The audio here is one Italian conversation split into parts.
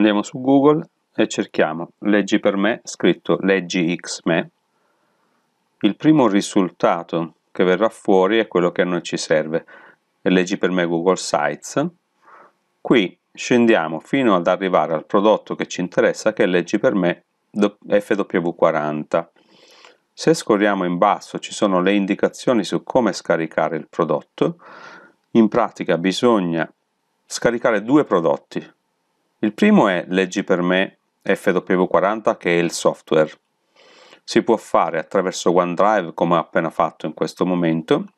Andiamo su Google e cerchiamo leggi per me, scritto leggi X me. Il primo risultato che verrà fuori è quello che a noi ci serve. Leggi per me Google Sites. Qui scendiamo fino ad arrivare al prodotto che ci interessa che è leggi per me FW40. Se scorriamo in basso ci sono le indicazioni su come scaricare il prodotto. In pratica bisogna scaricare due prodotti, il primo è, leggi per me, FW40 che è il software. Si può fare attraverso OneDrive come ho appena fatto in questo momento.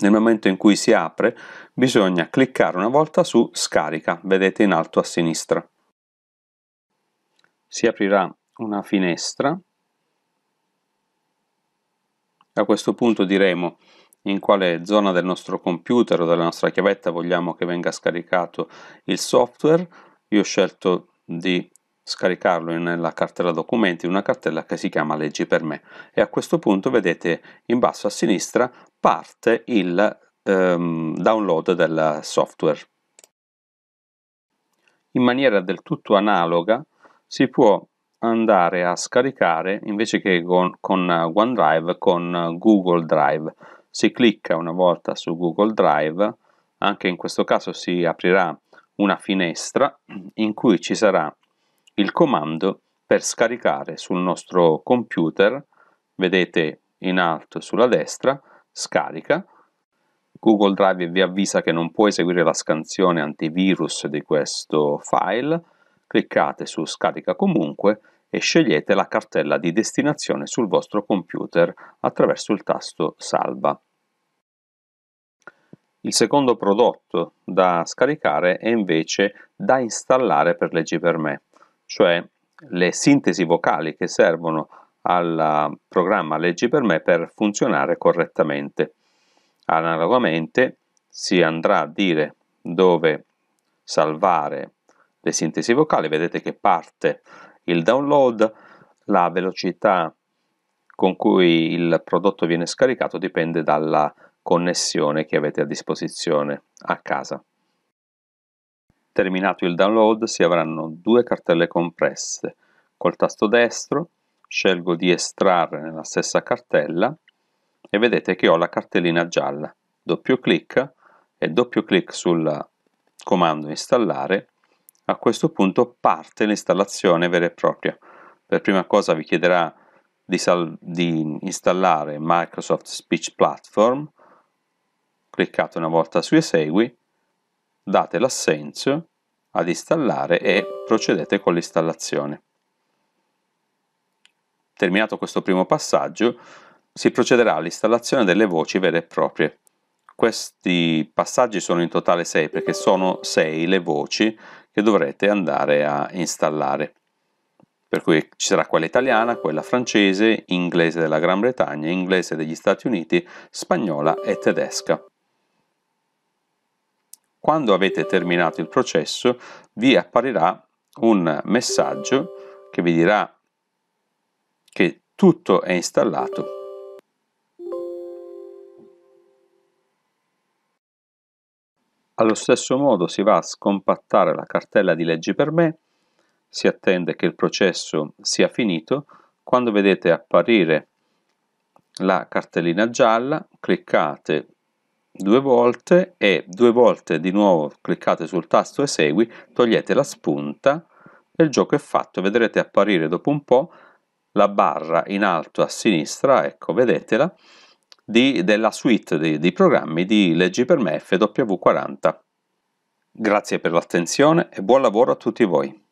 Nel momento in cui si apre bisogna cliccare una volta su scarica, vedete in alto a sinistra. Si aprirà una finestra. A questo punto diremo in quale zona del nostro computer o della nostra chiavetta vogliamo che venga scaricato il software io ho scelto di scaricarlo nella cartella documenti, una cartella che si chiama leggi per me e a questo punto vedete in basso a sinistra parte il ehm, download del software. In maniera del tutto analoga si può andare a scaricare invece che con, con OneDrive con Google Drive. Si clicca una volta su Google Drive, anche in questo caso si aprirà una finestra in cui ci sarà il comando per scaricare sul nostro computer, vedete in alto sulla destra, scarica, Google Drive vi avvisa che non può eseguire la scansione antivirus di questo file, cliccate su scarica comunque e scegliete la cartella di destinazione sul vostro computer attraverso il tasto salva. Il secondo prodotto da scaricare è invece da installare per Leggi per me, cioè le sintesi vocali che servono al programma Leggi per me per funzionare correttamente. Analogamente si andrà a dire dove salvare le sintesi vocali, vedete che parte il download, la velocità con cui il prodotto viene scaricato dipende dalla velocità connessione che avete a disposizione a casa. Terminato il download si avranno due cartelle compresse. Col tasto destro scelgo di estrarre nella stessa cartella e vedete che ho la cartellina gialla. Doppio clic e doppio clic sul comando installare. A questo punto parte l'installazione vera e propria. Per prima cosa vi chiederà di, di installare Microsoft Speech Platform cliccate una volta su Esegui, date l'assenso ad installare e procedete con l'installazione. Terminato questo primo passaggio, si procederà all'installazione delle voci vere e proprie. Questi passaggi sono in totale 6 perché sono 6 le voci che dovrete andare a installare. Per cui ci sarà quella italiana, quella francese, inglese della Gran Bretagna, inglese degli Stati Uniti, spagnola e tedesca. Quando avete terminato il processo vi apparirà un messaggio che vi dirà che tutto è installato Allo stesso modo si va a scompattare la cartella di leggi per me, si attende che il processo sia finito, quando vedete apparire la cartellina gialla cliccate due volte e due volte di nuovo cliccate sul tasto esegui, togliete la spunta e il gioco è fatto. Vedrete apparire dopo un po' la barra in alto a sinistra, ecco, vedetela, di, della suite di, di programmi di Leggi per me FW40. Grazie per l'attenzione e buon lavoro a tutti voi.